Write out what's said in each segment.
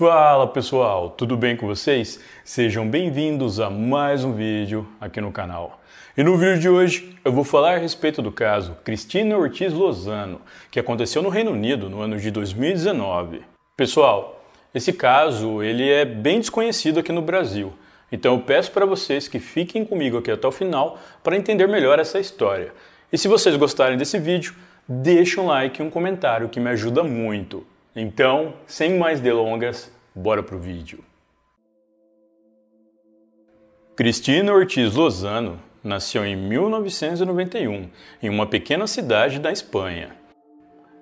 Fala pessoal, tudo bem com vocês? Sejam bem-vindos a mais um vídeo aqui no canal. E no vídeo de hoje eu vou falar a respeito do caso Cristina Ortiz Lozano, que aconteceu no Reino Unido no ano de 2019. Pessoal, esse caso ele é bem desconhecido aqui no Brasil, então eu peço para vocês que fiquem comigo aqui até o final para entender melhor essa história. E se vocês gostarem desse vídeo, deixe um like e um comentário que me ajuda muito. Então, sem mais delongas, bora pro vídeo. Cristina Ortiz Lozano nasceu em 1991 em uma pequena cidade da Espanha.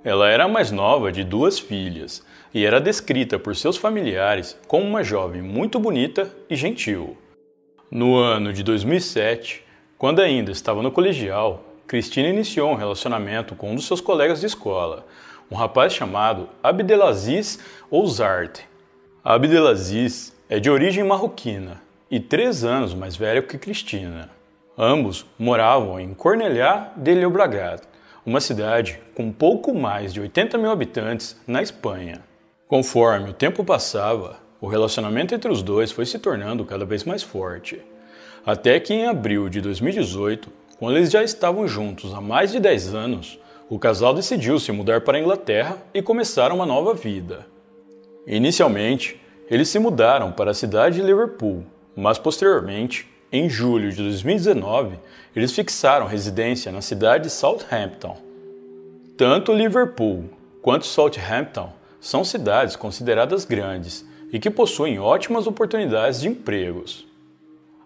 Ela era a mais nova de duas filhas e era descrita por seus familiares como uma jovem muito bonita e gentil. No ano de 2007, quando ainda estava no colegial, Cristina iniciou um relacionamento com um dos seus colegas de escola, um rapaz chamado Abdelaziz Ouzart. Abdelaziz é de origem marroquina e três anos mais velho que Cristina. Ambos moravam em Cornellá de Llobregat, uma cidade com pouco mais de 80 mil habitantes na Espanha. Conforme o tempo passava, o relacionamento entre os dois foi se tornando cada vez mais forte. Até que em abril de 2018, quando eles já estavam juntos há mais de 10 anos, o casal decidiu se mudar para a Inglaterra e começar uma nova vida. Inicialmente, eles se mudaram para a cidade de Liverpool, mas posteriormente, em julho de 2019, eles fixaram residência na cidade de Southampton. Tanto Liverpool quanto Southampton são cidades consideradas grandes e que possuem ótimas oportunidades de empregos.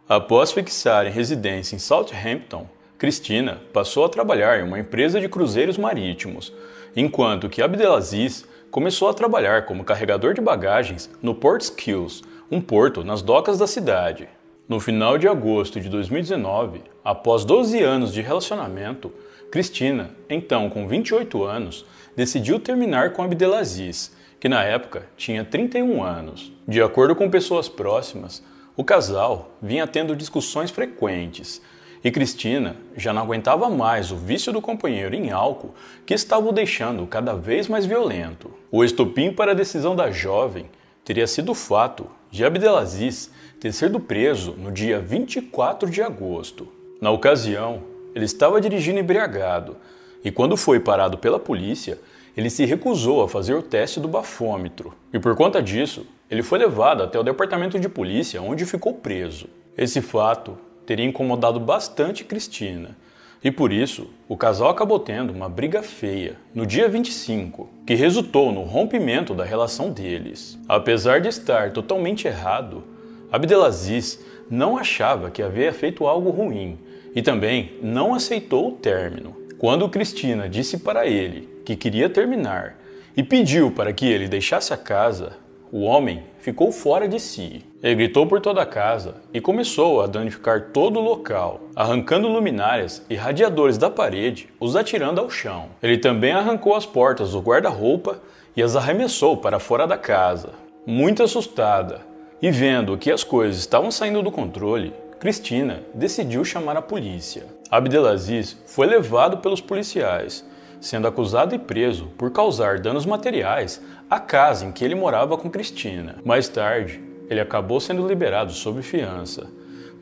Após fixarem residência em Southampton, Cristina passou a trabalhar em uma empresa de cruzeiros marítimos, enquanto que Abdelaziz começou a trabalhar como carregador de bagagens no Port Skills, um porto nas docas da cidade. No final de agosto de 2019, após 12 anos de relacionamento, Cristina, então com 28 anos, decidiu terminar com Abdelaziz, que na época tinha 31 anos. De acordo com pessoas próximas, o casal vinha tendo discussões frequentes e Cristina já não aguentava mais o vício do companheiro em álcool que estava o deixando cada vez mais violento. O estupim para a decisão da jovem teria sido o fato de Abdelaziz ter sido preso no dia 24 de agosto. Na ocasião, ele estava dirigindo embriagado e, quando foi parado pela polícia, ele se recusou a fazer o teste do bafômetro e, por conta disso, ele foi levado até o departamento de polícia onde ficou preso. Esse fato teria incomodado bastante Cristina. E por isso, o casal acabou tendo uma briga feia no dia 25, que resultou no rompimento da relação deles. Apesar de estar totalmente errado, Abdelaziz não achava que havia feito algo ruim e também não aceitou o término. Quando Cristina disse para ele que queria terminar e pediu para que ele deixasse a casa, o homem ficou fora de si. Ele gritou por toda a casa e começou a danificar todo o local, arrancando luminárias e radiadores da parede, os atirando ao chão. Ele também arrancou as portas do guarda-roupa e as arremessou para fora da casa. Muito assustada e vendo que as coisas estavam saindo do controle, Cristina decidiu chamar a polícia. Abdelaziz foi levado pelos policiais sendo acusado e preso por causar danos materiais à casa em que ele morava com Cristina. Mais tarde, ele acabou sendo liberado sob fiança,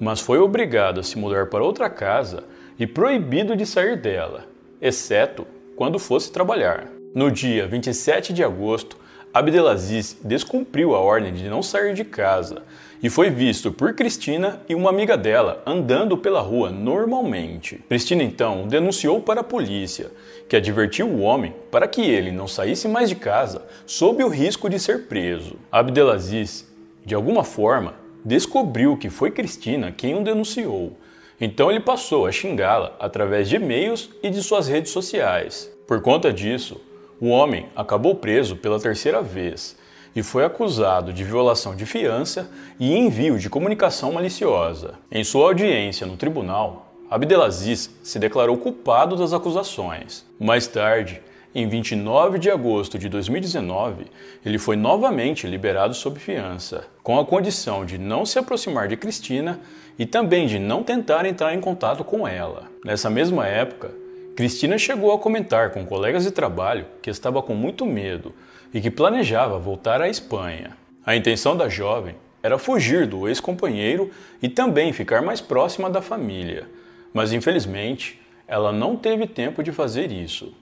mas foi obrigado a se mudar para outra casa e proibido de sair dela, exceto quando fosse trabalhar. No dia 27 de agosto Abdelaziz descumpriu a ordem de não sair de casa e foi visto por Cristina e uma amiga dela andando pela rua normalmente. Cristina então denunciou para a polícia, que advertiu o homem para que ele não saísse mais de casa sob o risco de ser preso. Abdelaziz, de alguma forma, descobriu que foi Cristina quem o denunciou. Então ele passou a xingá-la através de e-mails e de suas redes sociais. Por conta disso, o homem acabou preso pela terceira vez e foi acusado de violação de fiança e envio de comunicação maliciosa. Em sua audiência no tribunal, Abdelaziz se declarou culpado das acusações. Mais tarde, em 29 de agosto de 2019, ele foi novamente liberado sob fiança, com a condição de não se aproximar de Cristina e também de não tentar entrar em contato com ela. Nessa mesma época, Cristina chegou a comentar com colegas de trabalho que estava com muito medo e que planejava voltar à Espanha. A intenção da jovem era fugir do ex-companheiro e também ficar mais próxima da família, mas infelizmente ela não teve tempo de fazer isso.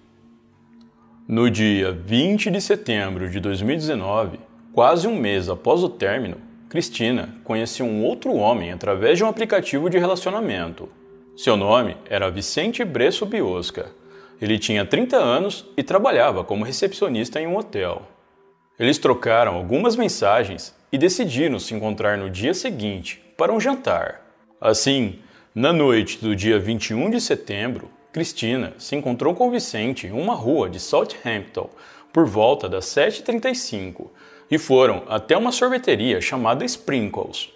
No dia 20 de setembro de 2019, quase um mês após o término, Cristina conheceu um outro homem através de um aplicativo de relacionamento. Seu nome era Vicente Bresso Biosca. Ele tinha 30 anos e trabalhava como recepcionista em um hotel. Eles trocaram algumas mensagens e decidiram se encontrar no dia seguinte para um jantar. Assim, na noite do dia 21 de setembro, Cristina se encontrou com Vicente em uma rua de Southampton por volta das 7h35 e foram até uma sorveteria chamada Sprinkles.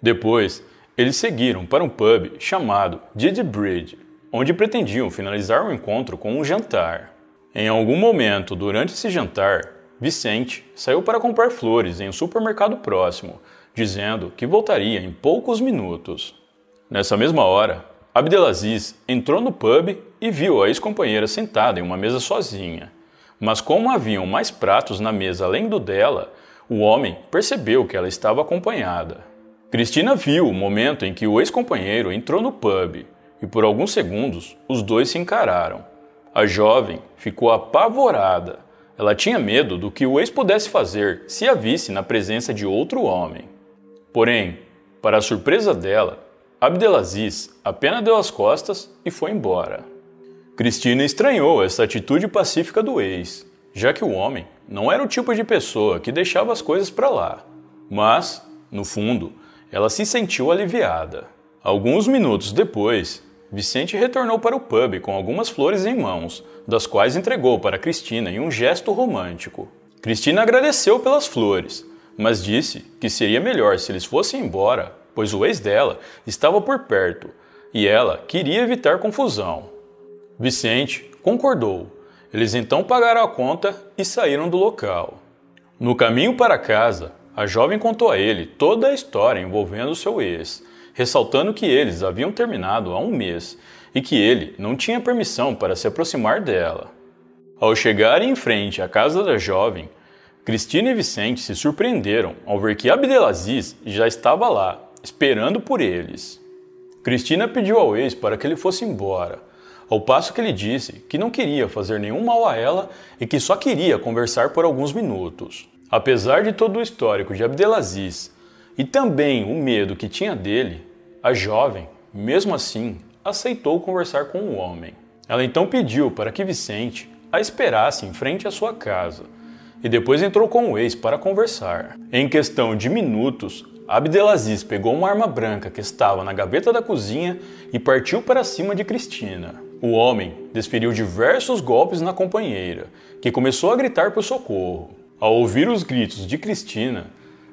Depois, eles seguiram para um pub chamado Didi Bridge, onde pretendiam finalizar o encontro com um jantar. Em algum momento durante esse jantar, Vicente saiu para comprar flores em um supermercado próximo, dizendo que voltaria em poucos minutos. Nessa mesma hora, Abdelaziz entrou no pub e viu a ex-companheira sentada em uma mesa sozinha. Mas como haviam mais pratos na mesa além do dela, o homem percebeu que ela estava acompanhada. Cristina viu o momento em que o ex-companheiro entrou no pub e, por alguns segundos, os dois se encararam. A jovem ficou apavorada. Ela tinha medo do que o ex pudesse fazer se a visse na presença de outro homem. Porém, para a surpresa dela, Abdelaziz apenas deu as costas e foi embora. Cristina estranhou essa atitude pacífica do ex, já que o homem não era o tipo de pessoa que deixava as coisas para lá. Mas, no fundo, ela se sentiu aliviada. Alguns minutos depois, Vicente retornou para o pub com algumas flores em mãos, das quais entregou para Cristina em um gesto romântico. Cristina agradeceu pelas flores, mas disse que seria melhor se eles fossem embora, pois o ex dela estava por perto e ela queria evitar confusão. Vicente concordou. Eles então pagaram a conta e saíram do local. No caminho para casa, a jovem contou a ele toda a história envolvendo seu ex, ressaltando que eles haviam terminado há um mês e que ele não tinha permissão para se aproximar dela. Ao chegarem em frente à casa da jovem, Cristina e Vicente se surpreenderam ao ver que Abdelaziz já estava lá, esperando por eles. Cristina pediu ao ex para que ele fosse embora, ao passo que ele disse que não queria fazer nenhum mal a ela e que só queria conversar por alguns minutos. Apesar de todo o histórico de Abdelaziz e também o medo que tinha dele, a jovem, mesmo assim, aceitou conversar com o homem. Ela então pediu para que Vicente a esperasse em frente à sua casa e depois entrou com o ex para conversar. Em questão de minutos, Abdelaziz pegou uma arma branca que estava na gaveta da cozinha e partiu para cima de Cristina. O homem desferiu diversos golpes na companheira, que começou a gritar por socorro. Ao ouvir os gritos de Cristina,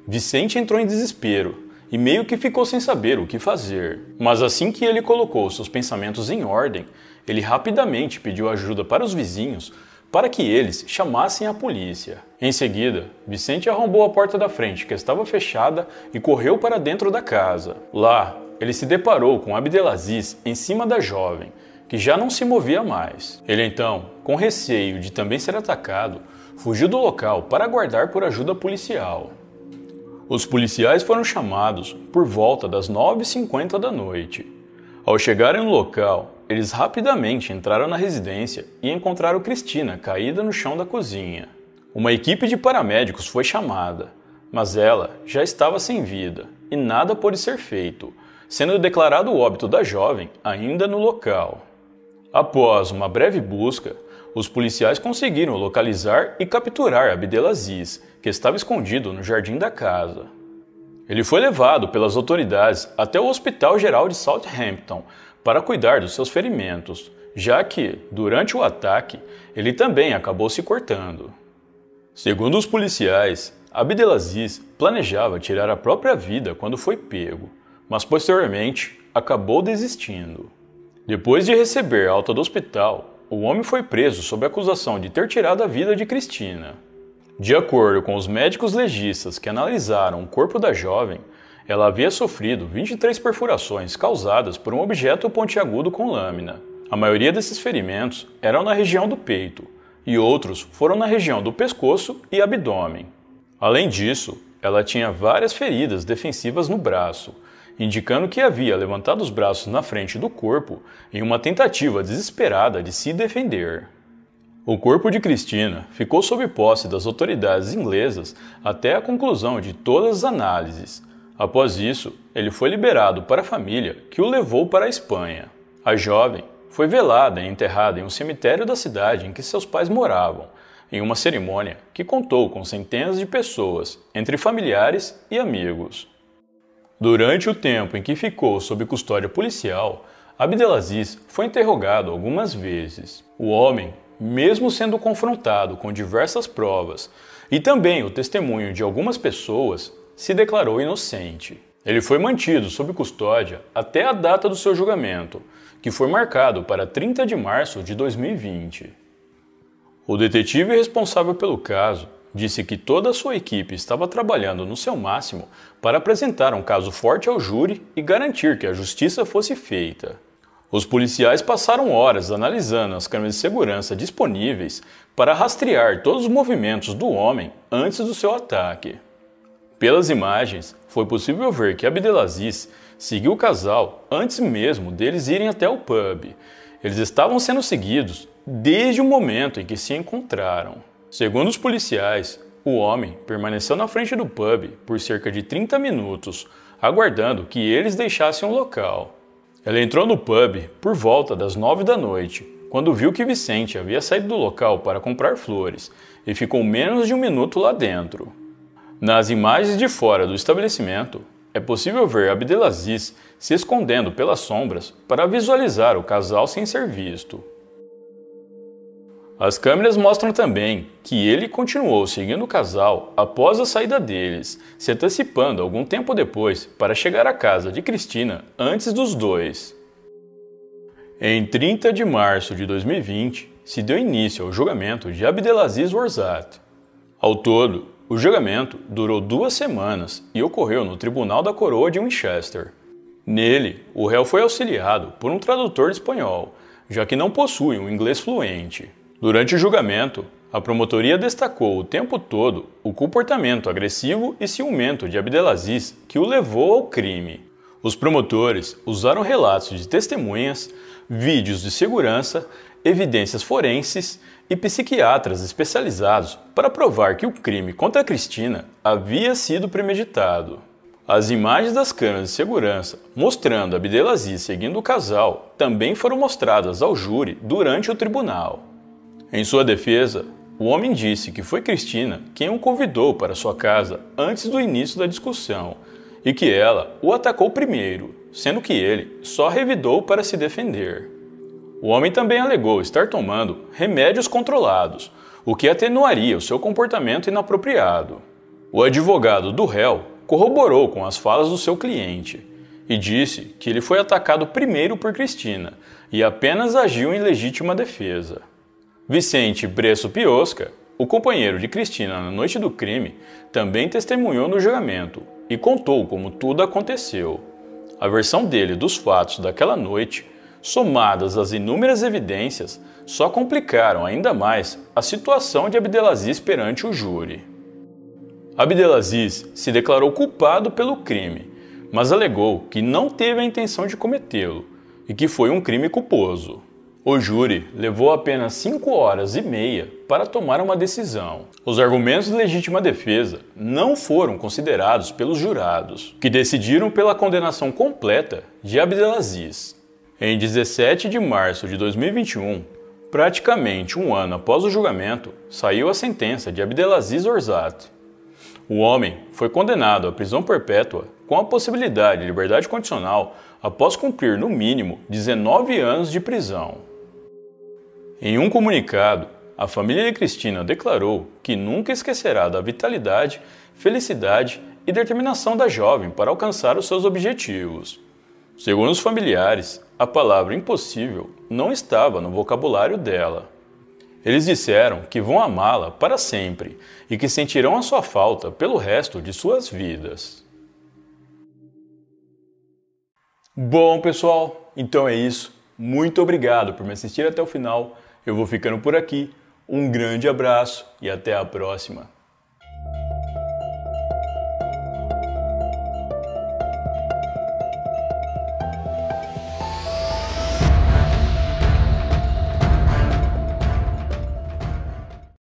Vicente entrou em desespero e meio que ficou sem saber o que fazer. Mas assim que ele colocou seus pensamentos em ordem, ele rapidamente pediu ajuda para os vizinhos para que eles chamassem a polícia. Em seguida, Vicente arrombou a porta da frente, que estava fechada, e correu para dentro da casa. Lá, ele se deparou com Abdelaziz em cima da jovem, que já não se movia mais. Ele então, com receio de também ser atacado, fugiu do local para aguardar por ajuda policial. Os policiais foram chamados por volta das 9h50 da noite. Ao chegarem no local, eles rapidamente entraram na residência e encontraram Cristina caída no chão da cozinha. Uma equipe de paramédicos foi chamada, mas ela já estava sem vida e nada pôde ser feito, sendo declarado o óbito da jovem ainda no local. Após uma breve busca, os policiais conseguiram localizar e capturar Abdelaziz, que estava escondido no jardim da casa. Ele foi levado pelas autoridades até o Hospital Geral de Southampton para cuidar dos seus ferimentos, já que, durante o ataque, ele também acabou se cortando. Segundo os policiais, Abdelaziz planejava tirar a própria vida quando foi pego, mas posteriormente acabou desistindo. Depois de receber alta do hospital, o homem foi preso sob acusação de ter tirado a vida de Cristina. De acordo com os médicos legistas que analisaram o corpo da jovem, ela havia sofrido 23 perfurações causadas por um objeto pontiagudo com lâmina. A maioria desses ferimentos eram na região do peito e outros foram na região do pescoço e abdômen. Além disso, ela tinha várias feridas defensivas no braço indicando que havia levantado os braços na frente do corpo em uma tentativa desesperada de se defender. O corpo de Cristina ficou sob posse das autoridades inglesas até a conclusão de todas as análises. Após isso, ele foi liberado para a família, que o levou para a Espanha. A jovem foi velada e enterrada em um cemitério da cidade em que seus pais moravam, em uma cerimônia que contou com centenas de pessoas, entre familiares e amigos. Durante o tempo em que ficou sob custódia policial, Abdelaziz foi interrogado algumas vezes. O homem, mesmo sendo confrontado com diversas provas e também o testemunho de algumas pessoas, se declarou inocente. Ele foi mantido sob custódia até a data do seu julgamento, que foi marcado para 30 de março de 2020. O detetive responsável pelo caso disse que toda a sua equipe estava trabalhando no seu máximo para apresentar um caso forte ao júri e garantir que a justiça fosse feita. Os policiais passaram horas analisando as câmeras de segurança disponíveis para rastrear todos os movimentos do homem antes do seu ataque. Pelas imagens, foi possível ver que Abdelaziz seguiu o casal antes mesmo deles irem até o pub. Eles estavam sendo seguidos desde o momento em que se encontraram. Segundo os policiais, o homem permaneceu na frente do pub por cerca de 30 minutos, aguardando que eles deixassem o local. Ela entrou no pub por volta das 9 da noite, quando viu que Vicente havia saído do local para comprar flores e ficou menos de um minuto lá dentro. Nas imagens de fora do estabelecimento, é possível ver Abdelaziz se escondendo pelas sombras para visualizar o casal sem ser visto. As câmeras mostram também que ele continuou seguindo o casal após a saída deles, se antecipando algum tempo depois para chegar à casa de Cristina antes dos dois. Em 30 de março de 2020, se deu início ao julgamento de Abdelaziz Warzat. Ao todo, o julgamento durou duas semanas e ocorreu no Tribunal da Coroa de Winchester. Nele, o réu foi auxiliado por um tradutor espanhol, já que não possui um inglês fluente. Durante o julgamento, a promotoria destacou o tempo todo o comportamento agressivo e ciumento de Abdelaziz que o levou ao crime. Os promotores usaram relatos de testemunhas, vídeos de segurança, evidências forenses e psiquiatras especializados para provar que o crime contra Cristina havia sido premeditado. As imagens das câmeras de segurança mostrando Abdelaziz seguindo o casal também foram mostradas ao júri durante o tribunal. Em sua defesa, o homem disse que foi Cristina quem o convidou para sua casa antes do início da discussão e que ela o atacou primeiro, sendo que ele só revidou para se defender. O homem também alegou estar tomando remédios controlados, o que atenuaria o seu comportamento inapropriado. O advogado do réu corroborou com as falas do seu cliente e disse que ele foi atacado primeiro por Cristina e apenas agiu em legítima defesa. Vicente Bresso Piosca, o companheiro de Cristina na noite do crime, também testemunhou no julgamento e contou como tudo aconteceu. A versão dele dos fatos daquela noite, somadas às inúmeras evidências, só complicaram ainda mais a situação de Abdelaziz perante o júri. Abdelaziz se declarou culpado pelo crime, mas alegou que não teve a intenção de cometê-lo e que foi um crime culposo. O júri levou apenas 5 horas e meia para tomar uma decisão. Os argumentos de legítima defesa não foram considerados pelos jurados, que decidiram pela condenação completa de Abdelaziz. Em 17 de março de 2021, praticamente um ano após o julgamento, saiu a sentença de Abdelaziz Orzat. O homem foi condenado à prisão perpétua com a possibilidade de liberdade condicional após cumprir no mínimo 19 anos de prisão. Em um comunicado, a família de Cristina declarou que nunca esquecerá da vitalidade, felicidade e determinação da jovem para alcançar os seus objetivos. Segundo os familiares, a palavra impossível não estava no vocabulário dela. Eles disseram que vão amá-la para sempre e que sentirão a sua falta pelo resto de suas vidas. Bom, pessoal, então é isso. Muito obrigado por me assistir até o final. Eu vou ficando por aqui. Um grande abraço e até a próxima.